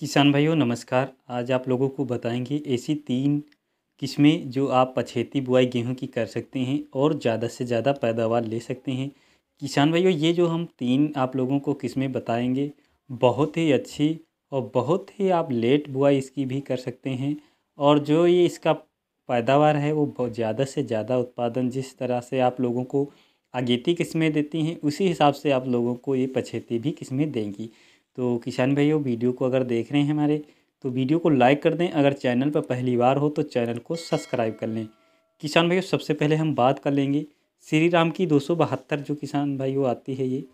किसान भाइयों नमस्कार आज आप लोगों को बताएंगे ऐसी तीन किस्में जो आप पछेती बुआई गेहूं की कर सकते हैं और ज़्यादा से ज़्यादा पैदावार ले सकते हैं किसान भाइयों ये जो हम तीन आप लोगों को किस्में बताएंगे बहुत ही अच्छी और बहुत ही आप लेट बुआई इसकी भी कर सकते हैं और जो ये इसका पैदावार है वो बहुत ज़्यादा से ज़्यादा उत्पादन जिस तरह से आप लोगों को आगेती किस्में देती हैं उसी हिसाब से आप लोगों को ये पछेती भी किस्में देंगी तो किसान भाइयों वीडियो को अगर देख रहे हैं हमारे तो वीडियो को लाइक कर दें अगर चैनल पर पहली बार हो तो चैनल को सब्सक्राइब कर लें किसान भाइयों सबसे पहले हम बात कर लेंगे श्री राम की दो जो किसान भाइयों आती है ये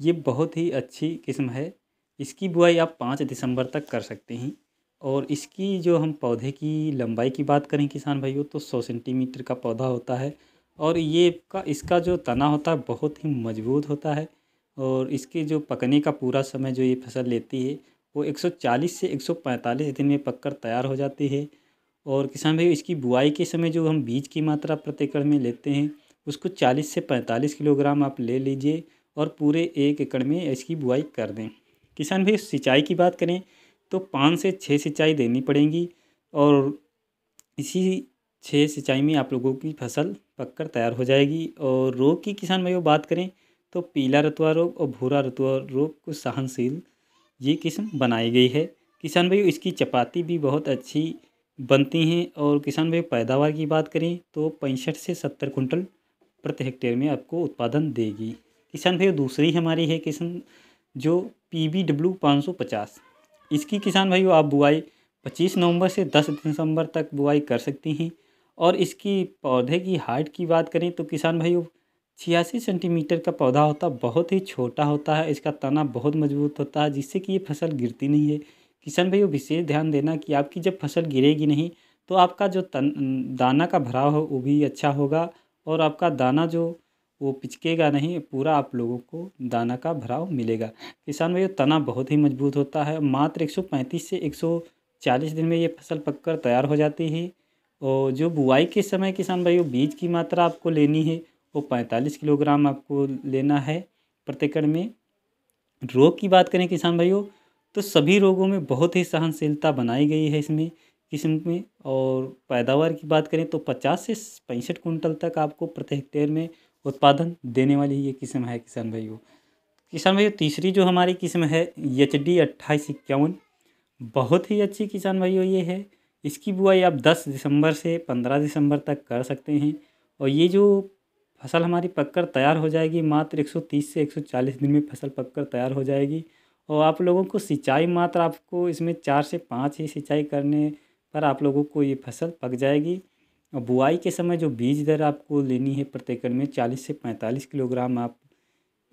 ये बहुत ही अच्छी किस्म है इसकी बुआई आप पाँच दिसंबर तक कर सकते हैं और इसकी जो हम पौधे की लंबाई की बात करें किसान भाइयों तो सौ सेंटीमीटर का पौधा होता है और ये का इसका जो तना होता है बहुत ही मजबूत होता है और इसके जो पकने का पूरा समय जो ये फसल लेती है वो 140 से 145 दिन में पककर तैयार हो जाती है और किसान भाई इसकी बुआई के समय जो हम बीज की मात्रा प्रति एकड़ में लेते हैं उसको 40 से 45 किलोग्राम आप ले लीजिए और पूरे एक एकड़ में इसकी बुआई कर दें किसान भाई सिंचाई की बात करें तो पाँच से छः सिंचाई देनी पड़ेंगी और इसी छः सिंचाई में आप लोगों की फसल पककर तैयार हो जाएगी और रोग की किसान वो बात करें तो पीला रतुआ रोग और भूरा रतुआ रोग को सहनशील ये किस्म बनाई गई है किसान भाई इसकी चपाती भी बहुत अच्छी बनती हैं और किसान भाई पैदावार की बात करें तो पैंसठ से सत्तर कुंटल प्रति हेक्टेयर में आपको उत्पादन देगी किसान भाई दूसरी हमारी है किस्म जो पी बी डब्ल्यू पाँच सौ पचास इसकी किसान भाई आप बुआई पच्चीस नवंबर से दस दिसंबर तक बुआई कर सकती हैं और इसकी पौधे की हाइट की बात करें तो किसान भाई छियासी सेंटीमीटर का पौधा होता बहुत ही छोटा होता है इसका तना बहुत मजबूत होता है जिससे कि ये फसल गिरती नहीं है किसान भाई विशेष ध्यान देना कि आपकी जब फसल गिरेगी नहीं तो आपका जो तन दाना का भराव हो वो भी अच्छा होगा और आपका दाना जो वो पिचकेगा नहीं पूरा आप लोगों को दाना का भराव मिलेगा किसान भाई तना बहुत ही मजबूत होता है मात्र एक से एक दिन में ये फसल पककर तैयार हो जाती है और जो बुआई के समय किसान भाई बीज की मात्रा आपको लेनी है वो पैंतालीस किलोग्राम आपको लेना है प्रत्येकड़ में रोग की बात करें किसान भाइयों तो सभी रोगों में बहुत ही सहनशीलता बनाई गई है इसमें किस्म में और पैदावार की बात करें तो पचास से पैंसठ कुंटल तक आपको प्रति हेक्टेयर में उत्पादन देने वाली ये किस्म है किसान भाइयों किसान भाइयों तीसरी जो हमारी किस्म है एच डी अट्ठाईस इक्यावन बहुत ही अच्छी किसान भाइयों ये है इसकी बुआई आप 10 दिसंबर से 15 दिसंबर तक कर सकते हैं और ये जो फसल हमारी पककर तैयार हो जाएगी मात्र 130 से 140 दिन में फसल पककर तैयार हो जाएगी और आप लोगों को सिंचाई मात्र आपको इसमें चार से पाँच ही सिंचाई करने पर आप लोगों को ये फसल पक जाएगी और बुआई के समय जो बीज दर आपको लेनी है प्रत्येक में चालीस से पैंतालीस किलोग्राम आप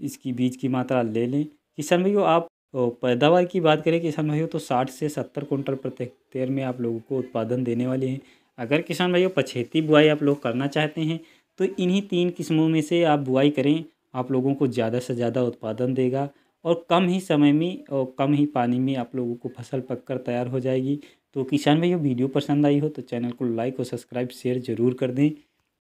इसकी बीज की मात्रा ले लें किसान भाइयों आप पैदावार की बात करें किसान भाइयों तो साठ से सत्तर कुंटल प्रति हेक्टेयर में आप लोगों को उत्पादन देने वाले हैं अगर किसान भाइयों पछेती बुआई आप लोग करना चाहते हैं तो इन्हीं तीन किस्मों में से आप बुआई करें आप लोगों को ज़्यादा से ज़्यादा उत्पादन देगा और कम ही समय में और कम ही पानी में आप लोगों को फसल पककर तैयार हो जाएगी तो किसान भाई वीडियो पसंद आई हो तो चैनल को लाइक और सब्सक्राइब शेयर ज़रूर कर दें